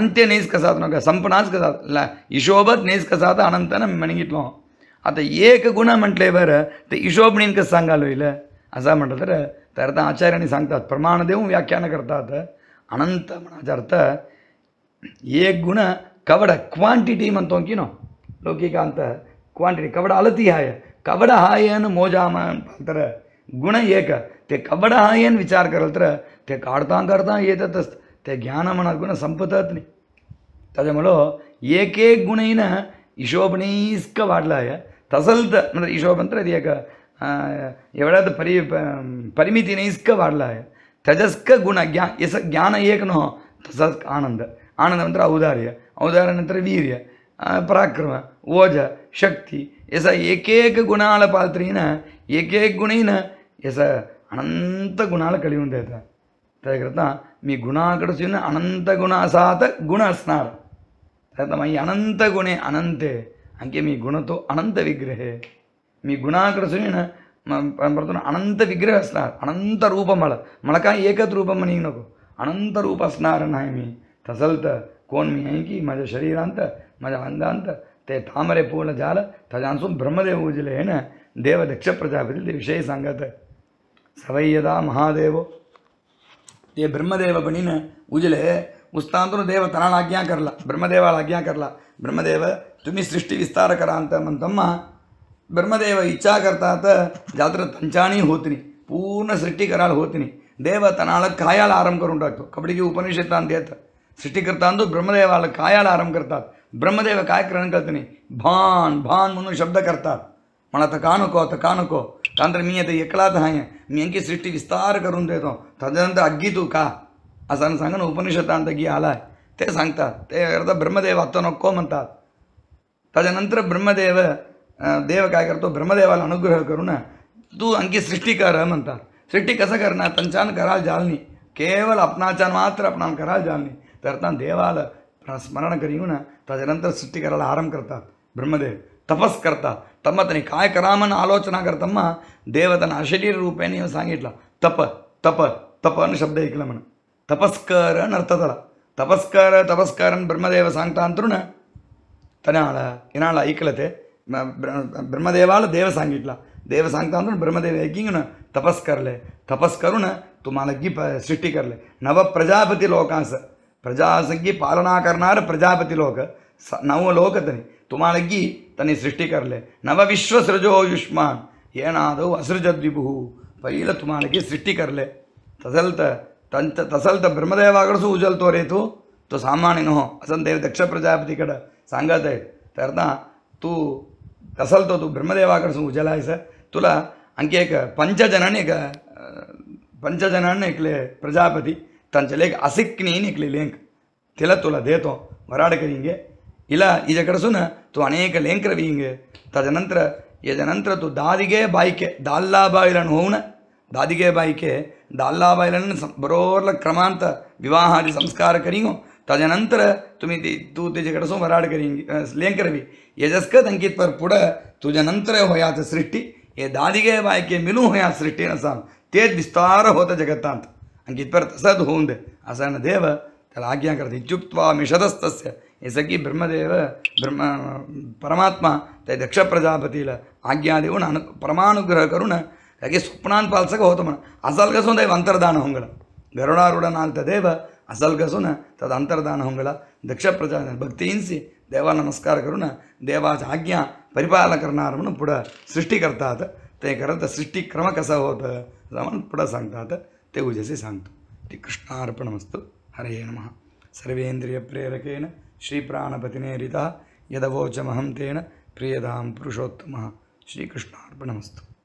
अंत्य नेस कसात नका संपणाच कसात इशोबत नेस कसात अनंत ना म्हणगितलो आता एक गुण म्हटले बरं ते हिशोबणीन कसं सांगायला होईल असं म्हटलं तर त्या अर्थ आचार्याने सांगतात प्रमाण देऊन व्याख्यानं करतात अनंत म्हणाचा अर्थ एक गुण कवड क्वांटिटी म्हणतो की नो लौकिकांत क्वांटिटी कवड अलती हाय कवड हायन मोजा तर गुण एक ते कवड हायन विचार करल तर ते काढता करता येतातच ते ज्ञान म्हणा गुण संपतच नाही त्याच्यामुळं एक एक गुणहीनं हिशोबणीस्क वाढला आहे తసల్త మన ఈ శోభంతో అది యొక్క ఎవడాత పరి పరిమితి నైస్క వాడల తజస్క ಗುಣ ಜ್ಞಾ ಎಸ ಜ್ಞಾನ ಏಕನೋ ತಜಸ್ಕ ಆನಂದ ಆನಂದ ನಂತರ ಔದಾರ್ಯ ಔದಾರ್ಯ ನಂತರ ವೀರ್ಯ ಪರಾಕ್ರಮ ಓಜ ಶಕ್ತಿ ಎಸ ಏಕೇಕ ಗುಣಾಲ ಪಾತ್ರೀನ ಏಕೇಕ ಗುಣೈನ ಎಸ ಅನಂತ ಗುಣಾಲ ಕಳಿ ఉండేత తగ్రత మీ గుణాకడ అనంత గుణ అసాత గుణ అస్నార్ తమ ఈ అనంత గుణే అనంతే अंके गुण तो अनंत विग्रहे गुणाकृष अनंत विग्रह स्नार अनंत रूप मल मलका एकत रूपम को अनंत रूप स्नार नी तसलत कौन मी है कि मज शरीर अंत मज अंदांत ते तामरे पूल जाल तजानसु ब्रह्मदेव उजले है न देव दक्ष प्रजापति विषय संगत सवैयदा महादेव ये ब्रह्मदेव बनी न उजले उस्तांत देव तनाल आज्ञा करला ब्रह्मदेव आज्ञा करला ब्रह्मदेव तुम्हें सृष्टि मन तम ब्रह्मदेव इच्छा तो जात्र होती नहीं पूर्ण सृष्टी होती होतिनी देव तना कायाल आरंभ करून टाकतो कबड्डीची उपनिषेतांत सृष्टि करता अंदू तो ब्रह्मदेवाला कायाल आरंभ करता ब्रह्मदेव काय करण भान भान म्हणून शब्द करता मना तो का नको तो का नको कारण मी आता एकलाच हाँ मी अंकी सृष्टि विस्तार करून देते तदनंतर अग्गी तू का असं संग उपनिषदांत गी आला ते ब्रह्मदेव आता नको मनता त्याच्यानंतर ब्रह्मदेव देव काय करतो ब्रह्मदेवाला अनुग्रह करून तू आणखी सृष्टी कर म्हणतात सृष्टी कसं करणार त्यांच्यान कराल जालनी केवळ आपणाच्यान मात्र आपणान कराल जालनी तर त्या देवाला स्मरण करी ना त्याच्यानंतर सृष्टी आरंभ करतात ब्रह्मदेव तपस करतात त्यांनी काय करामन आलोचना करतम्मा देव त्यांना अशरीर रूपेने सांगितलं तप तप तप अन शब्द ऐकला म्हणून तपस्कर अर्थ झाला तपस्कर तपस्कर ब्रह्मदेव सांगता अंतरून ತನಾಳ ಇನಾಳ ಐಕ್ಯತೆ ಬ್ರಹ್ಮದೇವಾಲ ದೇವ सांगितला देव सांगता ब्रह्मदेव ಬ್ರಹ್ಮದೇವ तपस्कर ತಪಸ್ करले तपस करून तुम्हाला गी सृष्टी करले नव प्रजापती लोकांस प्रजासंगी पालना करणार प्रजापती लोक नव लोक तनी तुम्हाला गी तनी सृष्टी करले नव विश्व सृजो युष्मान ಏನಾದವು ಅಸೃಜದ್ವಿಭು ಪೈಲ ತುಮಾಣಿಗೆ ಸೃಷ್ಟಿ ಕರ್ಲೆ ತಸಲ್ತ ತಂತ ತಸಲ್ತ ಬ್ರಹ್ಮದೇವಾಗಡಸು ಉಜಲ್ ತೋರೇತು तो सामान्यनो असंदेव दक्ष प्रजापति कड़ सांगते तेरना तू तसल तो तू ब्रह्मदेवाकडसून उजलायस तुला अंके एक पंचजनाने एक पंचजनाने एकले प्रजापती त्यांच्या लेख असिक्नी एकले लेंक तिला तुला देतो वराड करिंगे इला हिच्याकडसून तू अनेक लेंक रविंगे त्याच्यानंतर याच्यानंतर तू दादिगे बायके दाल्ला बायलन होऊन दादिगे बायके दाला बायलन बरोबर क्रमांत विवाहादी संस्कार करी त्याच्यानंतर तुम्ही ते तू तुझ्याकडे सोमराड करीन लेंकरवी यजस्कत अंकित पर पुढं तुझ्यानंतर होयाच सृष्टी हे दादिगे बायके मिलू होया सृष्टी नसाम तेच विस्तार होत जगतांत अंकित पर तसंच होऊन दे न देव त्याला आज्ञा करते चुप्त्वा मिषदस्तस्य हे सगळी ब्रह्मदेव ब्रह्म परमात्मा त्या दक्ष प्रजापतीला आज्ञा देऊन अनु परमानुग्रह करून सगळे स्वप्नांत पालसक होतं म्हणून असाल कसं देव अंतर्दान होऊन गरुडारुडनाल तर देव ಅಸಲ್ಗಸುನ ತದ ಅಂತರ್ದಾನ ಹೊಂಗಳ ದಕ್ಷ ಪ್ರಜಾ देवा ದೇವ ನಮಸ್ಕಾರಕರುಣ ದೇವಾಜ ಆಜ್ಞಾ ಪರಿಪಾಲಕರನಾರವನು ಪುಡ ಸೃಷ್ಟಿಕರ್ತಾತ ते करत सृष्टी क्रम कसा होतं रावण पुढं सांगतात ते उजसे सांगतो ते कृष्णार्पणमस्तु हरे नमः सर्वेन्द्रियप्रेरकेण श्रीप्राणपतिने ऋतः यदवोचमहं तेन प्रियदां पुरुषोत्तमः श्रीकृष्णार्पणमस्तु